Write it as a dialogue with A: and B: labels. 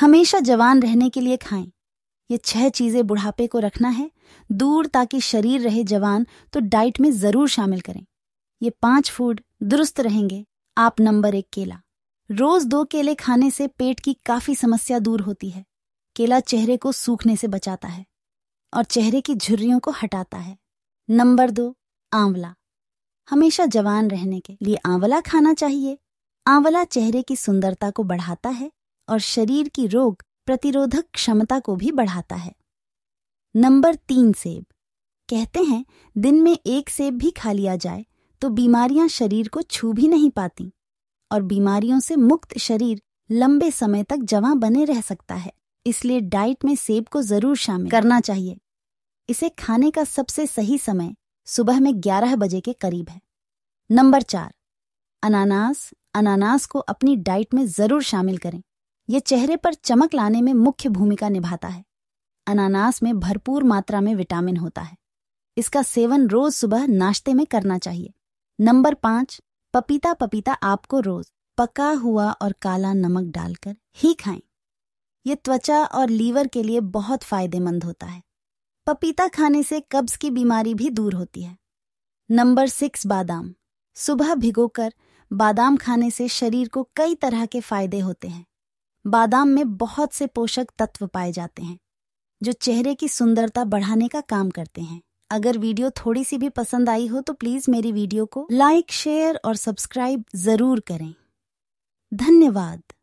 A: हमेशा जवान रहने के लिए खाएं ये छह चीजें बुढ़ापे को रखना है दूर ताकि शरीर रहे जवान तो डाइट में जरूर शामिल करें ये पांच फूड दुरुस्त रहेंगे आप नंबर एक केला रोज दो केले खाने से पेट की काफी समस्या दूर होती है केला चेहरे को सूखने से बचाता है और चेहरे की झुर्रियों को हटाता है नंबर दो आंवला हमेशा जवान रहने के लिए आंवला खाना चाहिए आंवला चेहरे की सुंदरता को बढ़ाता है और शरीर की रोग प्रतिरोधक क्षमता को भी बढ़ाता है नंबर तीन सेब कहते हैं दिन में एक सेब भी खा लिया जाए तो बीमारियां शरीर को छू भी नहीं पाती और बीमारियों से मुक्त शरीर लंबे समय तक जवां बने रह सकता है इसलिए डाइट में सेब को जरूर शामिल करना चाहिए इसे खाने का सबसे सही समय सुबह में 11 बजे के करीब है नंबर चार अनानास अनानास को अपनी डाइट में जरूर शामिल करें यह चेहरे पर चमक लाने में मुख्य भूमिका निभाता है अनानास में भरपूर मात्रा में विटामिन होता है इसका सेवन रोज सुबह नाश्ते में करना चाहिए नंबर पांच पपीता पपीता आपको रोज पका हुआ और काला नमक डालकर ही खाएं ये त्वचा और लीवर के लिए बहुत फायदेमंद होता है पपीता खाने से कब्ज की बीमारी भी दूर होती है नंबर सिक्स बादाम सुबह भिगोकर बादाम खाने से शरीर को कई तरह के फायदे होते हैं बादाम में बहुत से पोषक तत्व पाए जाते हैं जो चेहरे की सुंदरता बढ़ाने का काम करते हैं अगर वीडियो थोड़ी सी भी पसंद आई हो तो प्लीज मेरी वीडियो को लाइक शेयर और सब्सक्राइब जरूर करें धन्यवाद